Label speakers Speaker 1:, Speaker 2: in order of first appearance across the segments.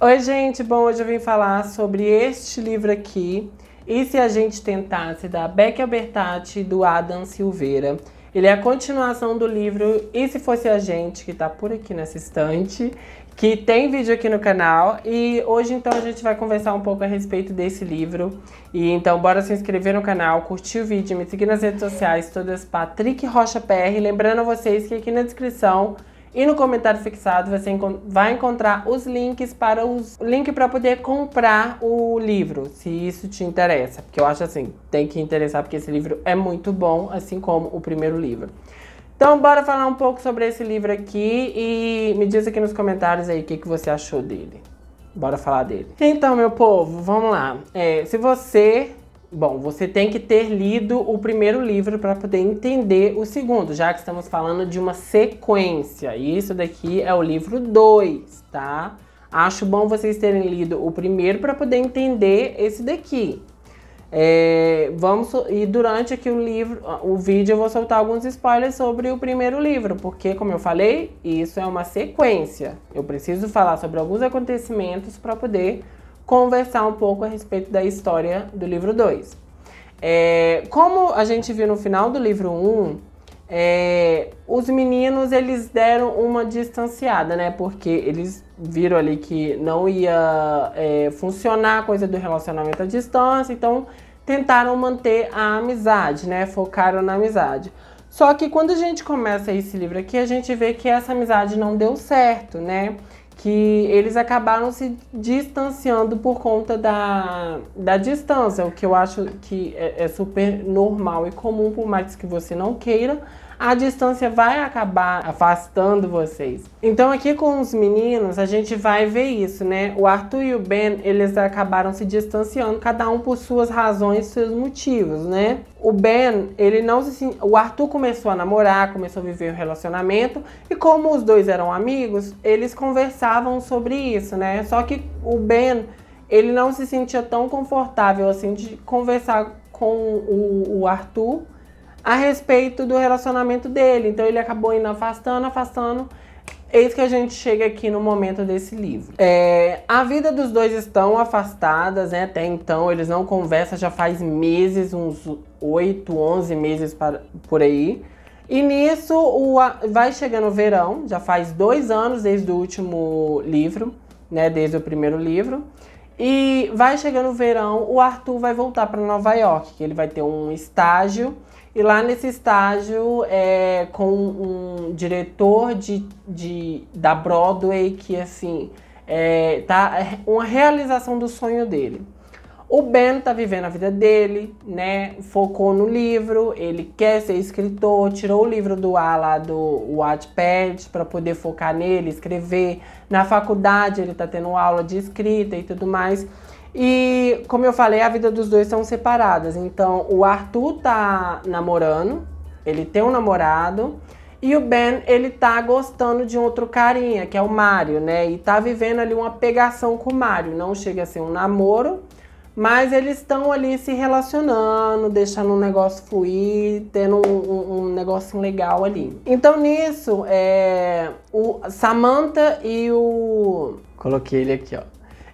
Speaker 1: Oi, gente. Bom, hoje eu vim falar sobre este livro aqui. E se a gente tentasse, da Beck Albertati do Adam Silveira. Ele é a continuação do livro E Se Fosse a Gente, que tá por aqui nessa estante, que tem vídeo aqui no canal. E hoje, então, a gente vai conversar um pouco a respeito desse livro. E então, bora se inscrever no canal, curtir o vídeo, me seguir nas redes sociais, todas Patrick Rocha PR. Lembrando a vocês que aqui na descrição e no comentário fixado você vai encontrar os links para os link para poder comprar o livro, se isso te interessa, porque eu acho assim, tem que interessar porque esse livro é muito bom, assim como o primeiro livro. Então bora falar um pouco sobre esse livro aqui e me diz aqui nos comentários aí o que, que você achou dele. Bora falar dele. Então, meu povo, vamos lá. É, se você Bom, você tem que ter lido o primeiro livro para poder entender o segundo, já que estamos falando de uma sequência. E isso daqui é o livro 2, tá? Acho bom vocês terem lido o primeiro para poder entender esse daqui. É, vamos e durante aqui o livro, o vídeo eu vou soltar alguns spoilers sobre o primeiro livro, porque como eu falei, isso é uma sequência. Eu preciso falar sobre alguns acontecimentos para poder conversar um pouco a respeito da história do livro 2. É, como a gente viu no final do livro 1, um, é, os meninos eles deram uma distanciada, né? Porque eles viram ali que não ia é, funcionar a coisa do relacionamento à distância, então tentaram manter a amizade, né? Focaram na amizade. Só que quando a gente começa esse livro aqui, a gente vê que essa amizade não deu certo, né? que eles acabaram se distanciando por conta da, da distância, o que eu acho que é, é super normal e comum, por mais que você não queira a distância vai acabar afastando vocês. Então aqui com os meninos, a gente vai ver isso, né? O Arthur e o Ben, eles acabaram se distanciando, cada um por suas razões, seus motivos, né? O Ben, ele não se... O Arthur começou a namorar, começou a viver o um relacionamento, e como os dois eram amigos, eles conversavam sobre isso, né? Só que o Ben ele não se sentia tão confortável assim de conversar com o, o Arthur a respeito do relacionamento dele. Então ele acabou indo afastando, afastando. Eis que a gente chega aqui no momento desse livro. É, a vida dos dois estão afastadas, né? Até então eles não conversam já faz meses, uns 8, 11 meses para, por aí. E nisso o, vai chegando o verão, já faz dois anos desde o último livro, né? Desde o primeiro livro. E vai chegando o verão, o Arthur vai voltar para Nova York, que ele vai ter um estágio e lá nesse estágio, é, com um diretor de, de, da Broadway que, assim, é, tá é, uma realização do sonho dele. O Ben tá vivendo a vida dele, né? Focou no livro, ele quer ser escritor, tirou o livro do A lá do Wattpad para poder focar nele, escrever. Na faculdade ele tá tendo aula de escrita e tudo mais. E, como eu falei, a vida dos dois são separadas. Então, o Arthur tá namorando, ele tem um namorado. E o Ben, ele tá gostando de um outro carinha, que é o Mário, né? E tá vivendo ali uma pegação com o Mário, Não chega a ser um namoro, mas eles estão ali se relacionando, deixando um negócio fluir, tendo um, um, um negócio legal ali. Então nisso, é, o Samantha e o. Coloquei ele aqui, ó.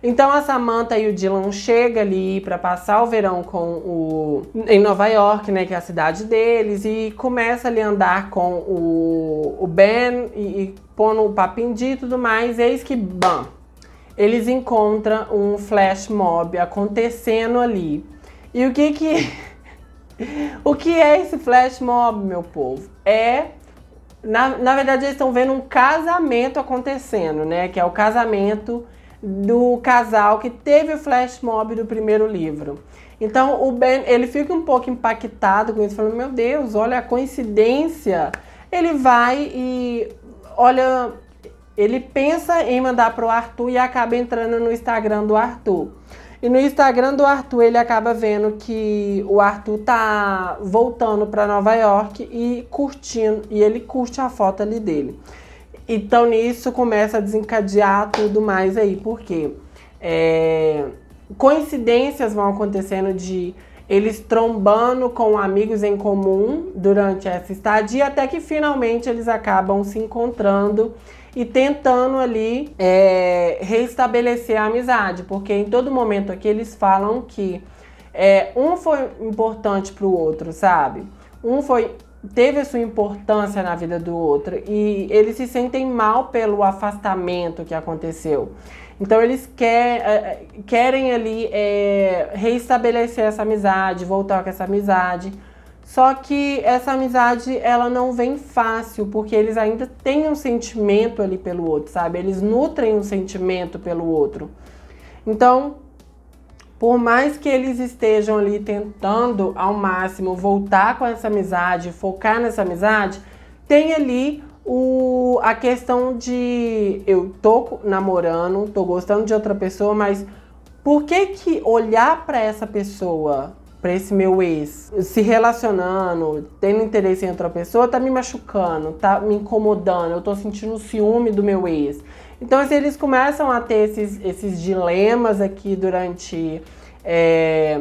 Speaker 1: Então a Samantha e o Dylan chegam ali para passar o verão com o em Nova York, né, que é a cidade deles, e começa ali a andar com o, o Ben e, e pondo o papindi e tudo mais. Eis que bam, eles encontram um flash mob acontecendo ali. E o que que o que é esse flash mob, meu povo? É na, na verdade, eles estão vendo um casamento acontecendo, né? Que é o casamento do casal que teve o flash mob do primeiro livro. Então o Ben ele fica um pouco impactado com isso, falando: Meu Deus, olha a coincidência. Ele vai e olha, ele pensa em mandar para o Arthur e acaba entrando no Instagram do Arthur. E no Instagram do Arthur ele acaba vendo que o Arthur tá voltando para Nova York e curtindo e ele curte a foto ali dele. Então nisso começa a desencadear tudo mais aí, porque é, coincidências vão acontecendo de eles trombando com amigos em comum durante essa estadia, até que finalmente eles acabam se encontrando e tentando ali é, restabelecer a amizade, porque em todo momento aqui eles falam que é, um foi importante para o outro, sabe? Um foi teve a sua importância na vida do outro e eles se sentem mal pelo afastamento que aconteceu. Então eles quer, eh, eh, querem ali é, reestabelecer essa amizade, voltar com essa amizade. Só que essa amizade ela não vem fácil, porque eles ainda têm um sentimento ali pelo outro, sabe? Eles nutrem um sentimento pelo outro. Então, por mais que eles estejam ali tentando ao máximo voltar com essa amizade, focar nessa amizade, tem ali o, a questão de eu tô namorando, tô gostando de outra pessoa, mas por que que olhar para essa pessoa para esse meu ex se relacionando, tendo interesse em outra pessoa, tá me machucando, tá me incomodando, eu tô sentindo ciúme do meu ex. Então, assim, eles começam a ter esses, esses dilemas aqui durante é,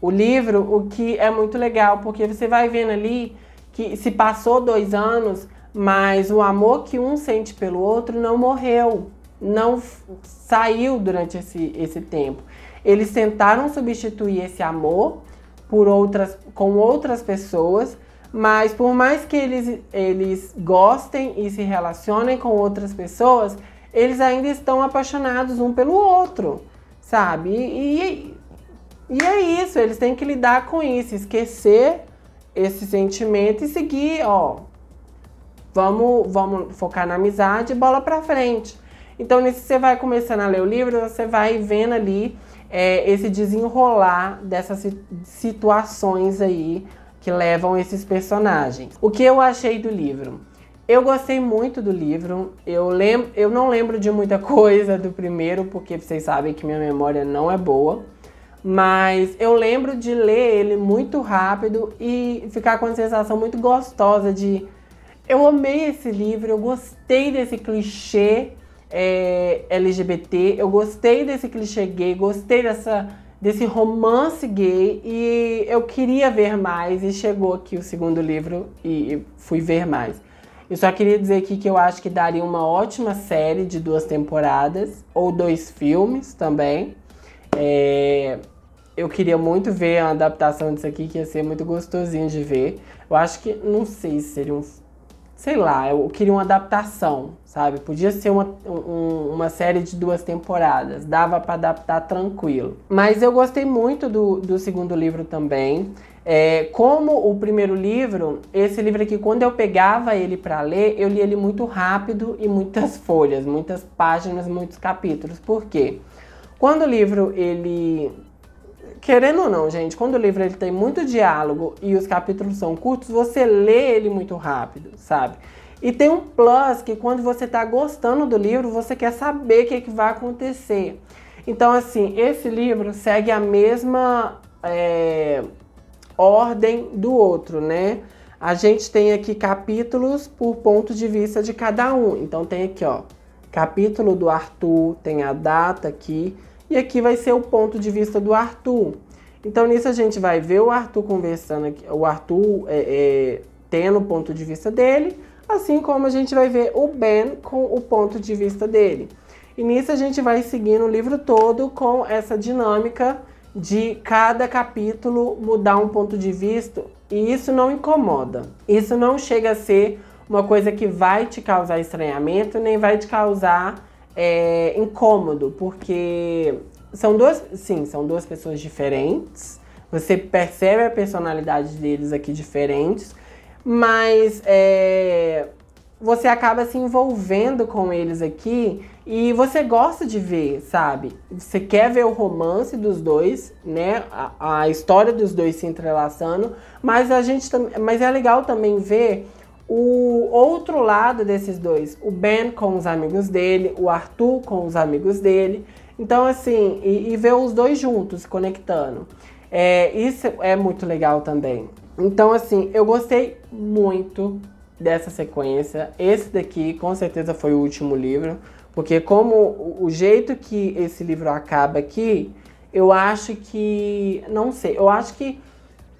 Speaker 1: o livro, o que é muito legal, porque você vai vendo ali que se passou dois anos, mas o amor que um sente pelo outro não morreu, não saiu durante esse, esse tempo. Eles tentaram substituir esse amor por outras, com outras pessoas, mas por mais que eles, eles gostem e se relacionem com outras pessoas, eles ainda estão apaixonados um pelo outro, sabe? E, e, e é isso, eles têm que lidar com isso, esquecer esse sentimento e seguir, ó. Vamos, vamos focar na amizade, bola pra frente. Então, nisso você vai começando a ler o livro, você vai vendo ali é, esse desenrolar dessas situações aí que levam esses personagens. O que eu achei do livro? Eu gostei muito do livro. Eu, lem eu não lembro de muita coisa do primeiro, porque vocês sabem que minha memória não é boa. Mas eu lembro de ler ele muito rápido e ficar com a sensação muito gostosa de eu amei esse livro, eu gostei desse clichê é, LGBT. Eu gostei desse clichê gay, gostei dessa, desse romance gay e eu queria ver mais. E chegou aqui o segundo livro e fui ver mais. Eu só queria dizer aqui que eu acho que daria uma ótima série de duas temporadas ou dois filmes também. É, eu queria muito ver a adaptação disso aqui, que ia ser muito gostosinho de ver. Eu acho que, não sei se seria um sei lá, eu queria uma adaptação, sabe? Podia ser uma, um, uma série de duas temporadas, dava para adaptar tranquilo. Mas eu gostei muito do, do segundo livro também. É, como o primeiro livro, esse livro aqui, quando eu pegava ele para ler, eu li ele muito rápido e muitas folhas, muitas páginas, muitos capítulos. Por quê? Quando o livro ele querendo ou não, gente, quando o livro ele tem muito diálogo e os capítulos são curtos, você lê ele muito rápido, sabe? E tem um plus que quando você está gostando do livro, você quer saber o que, é que vai acontecer. Então, assim, esse livro segue a mesma é, ordem do outro, né? A gente tem aqui capítulos por ponto de vista de cada um. Então, tem aqui, ó, capítulo do Arthur, tem a data aqui, e aqui vai ser o ponto de vista do Arthur. Então nisso a gente vai ver o Arthur conversando aqui, o Arthur é, é, tendo o ponto de vista dele, assim como a gente vai ver o Ben com o ponto de vista dele. E nisso a gente vai seguindo o livro todo com essa dinâmica de cada capítulo mudar um ponto de vista e isso não incomoda. Isso não chega a ser uma coisa que vai te causar estranhamento, nem vai te causar é, incômodo, porque são duas, sim, são duas pessoas diferentes. Você percebe a personalidade deles aqui diferentes, mas é, você acaba se envolvendo com eles aqui e você gosta de ver, sabe? Você quer ver o romance dos dois, né? A, a história dos dois se entrelaçando, mas a gente mas é legal também ver o outro lado desses dois, o Ben com os amigos dele, o Arthur com os amigos dele. Então, assim, e, e ver os dois juntos, se conectando. É, isso é muito legal também. Então, assim, eu gostei muito dessa sequência. Esse daqui, com certeza, foi o último livro. Porque como o jeito que esse livro acaba aqui, eu acho que... Não sei, eu acho que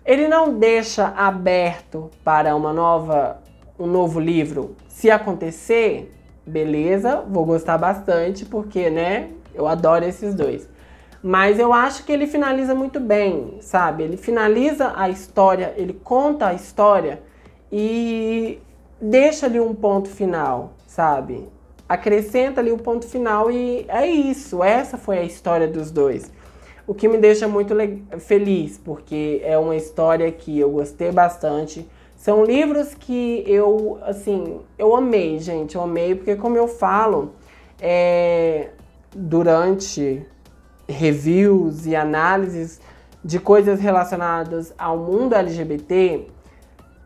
Speaker 1: ele não deixa aberto para uma nova um novo livro, se acontecer, beleza, vou gostar bastante, porque, né, eu adoro esses dois. Mas eu acho que ele finaliza muito bem, sabe? Ele finaliza a história, ele conta a história e deixa ali um ponto final, sabe? Acrescenta ali o um ponto final e é isso. Essa foi a história dos dois. O que me deixa muito feliz, porque é uma história que eu gostei bastante. São livros que eu, assim, eu amei, gente, eu amei, porque como eu falo, é, durante reviews e análises de coisas relacionadas ao mundo LGBT,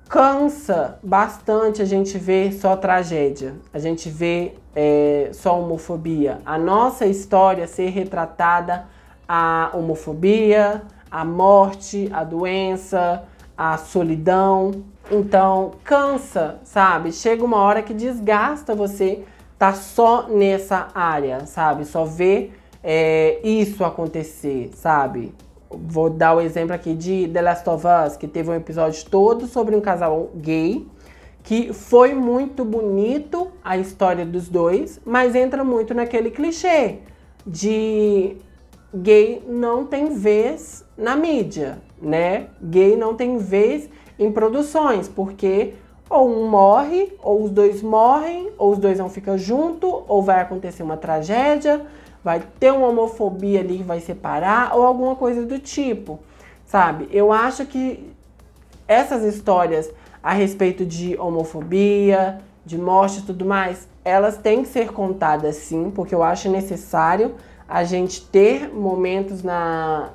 Speaker 1: cansa bastante a gente ver só tragédia, a gente ver é, só homofobia. A nossa história ser retratada a homofobia, a morte, a doença, a solidão, então, cansa, sabe? Chega uma hora que desgasta você tá só nessa área, sabe? Só ver é, isso acontecer, sabe? Vou dar o exemplo aqui de The Last of Us, que teve um episódio todo sobre um casal gay, que foi muito bonito a história dos dois, mas entra muito naquele clichê de gay não tem vez na mídia, né? Gay não tem vez em produções, porque ou um morre, ou os dois morrem, ou os dois não ficam junto, ou vai acontecer uma tragédia, vai ter uma homofobia ali que vai separar, ou alguma coisa do tipo, sabe? Eu acho que essas histórias a respeito de homofobia, de morte e tudo mais, elas têm que ser contadas sim, porque eu acho necessário a gente ter momentos na,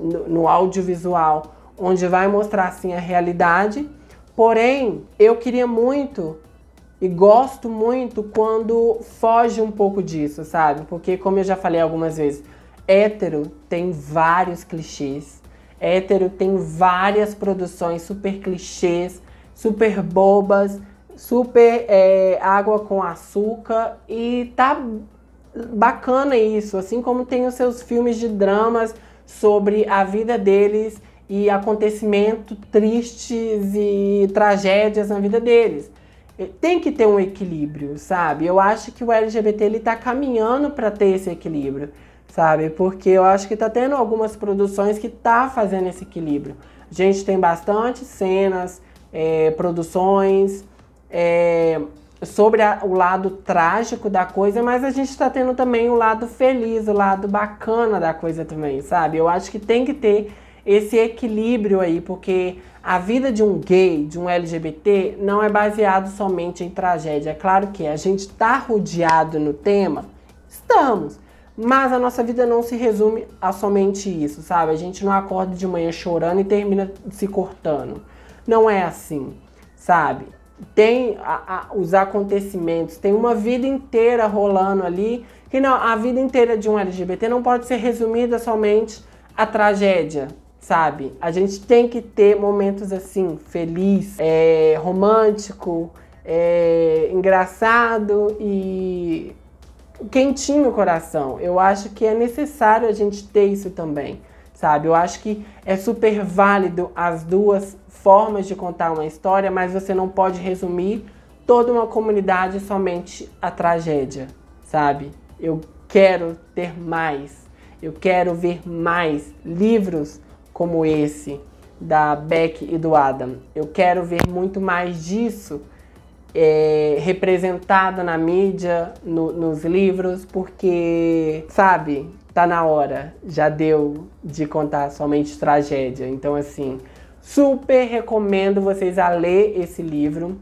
Speaker 1: no, no audiovisual onde vai mostrar sim a realidade. Porém, eu queria muito e gosto muito quando foge um pouco disso, sabe? Porque, como eu já falei algumas vezes, hétero tem vários clichês. Hétero tem várias produções super clichês, super bobas, super é, água com açúcar e tá bacana isso, assim como tem os seus filmes de dramas sobre a vida deles e acontecimentos tristes e tragédias na vida deles. Tem que ter um equilíbrio, sabe? Eu acho que o LGBT ele tá caminhando para ter esse equilíbrio, sabe? Porque eu acho que tá tendo algumas produções que tá fazendo esse equilíbrio. A gente tem bastante cenas, é, produções é, sobre a, o lado trágico da coisa, mas a gente está tendo também o lado feliz, o lado bacana da coisa também, sabe? Eu acho que tem que ter esse equilíbrio aí, porque a vida de um gay, de um LGBT, não é baseado somente em tragédia. É claro que a gente está rodeado no tema, estamos, mas a nossa vida não se resume a somente isso, sabe? A gente não acorda de manhã chorando e termina se cortando. Não é assim, sabe? Tem a, a, os acontecimentos, tem uma vida inteira rolando ali, que não, a vida inteira de um LGBT não pode ser resumida somente a tragédia, sabe? A gente tem que ter momentos assim, feliz, é, romântico, é, engraçado e quentinho o coração. Eu acho que é necessário a gente ter isso também, sabe? Eu acho que é super válido as duas formas de contar uma história, mas você não pode resumir toda uma comunidade somente a tragédia, sabe? Eu quero ter mais, eu quero ver mais livros como esse da Beck e do Adam. Eu quero ver muito mais disso é, representado na mídia, no, nos livros, porque, sabe, tá na hora, já deu de contar somente tragédia. Então, assim, super recomendo vocês a ler esse livro.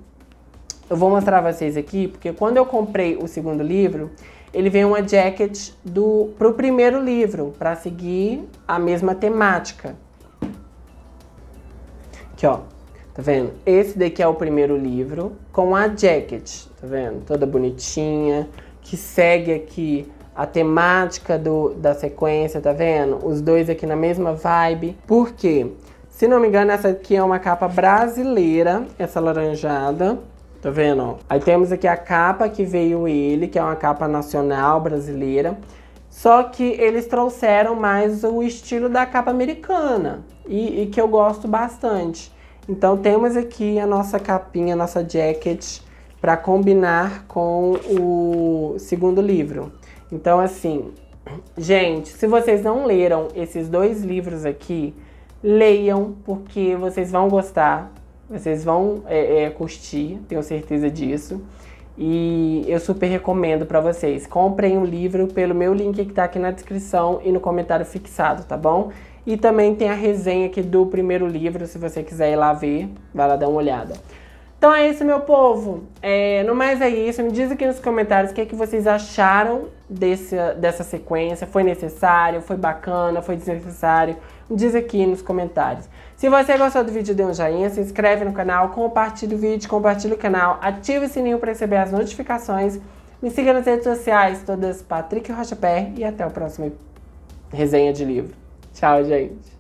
Speaker 1: Eu vou mostrar pra vocês aqui, porque quando eu comprei o segundo livro, ele veio uma jacket do pro primeiro livro, para seguir a mesma temática. Aqui, ó. Tá vendo? Esse daqui é o primeiro livro com a jacket, tá vendo? Toda bonitinha, que segue aqui a temática do, da sequência, tá vendo? Os dois aqui na mesma vibe. Por quê? Se não me engano, essa aqui é uma capa brasileira, essa laranjada. Tá vendo? Aí temos aqui a capa que veio ele, que é uma capa nacional brasileira. Só que eles trouxeram mais o estilo da capa americana, e, e que eu gosto bastante. Então temos aqui a nossa capinha, a nossa jacket para combinar com o segundo livro. Então assim, gente, se vocês não leram esses dois livros aqui, leiam porque vocês vão gostar, vocês vão é, é, curtir, tenho certeza disso. E eu super recomendo para vocês. Comprem o um livro pelo meu link que está aqui na descrição e no comentário fixado, tá bom? E também tem a resenha aqui do primeiro livro, se você quiser ir lá ver, vai lá dar uma olhada. Então é isso, meu povo. É, no mais é isso. Me diz aqui nos comentários o que, é que vocês acharam desse, dessa sequência. Foi necessário? Foi bacana? Foi desnecessário? Me diz aqui nos comentários. Se você gostou do vídeo, dê um joinha, se inscreve no canal, compartilha o vídeo, compartilha o canal, ative o sininho para receber as notificações. Me siga nas redes sociais, todas Patrick Rocha Pé e até o próximo resenha de livro. Tchau, gente.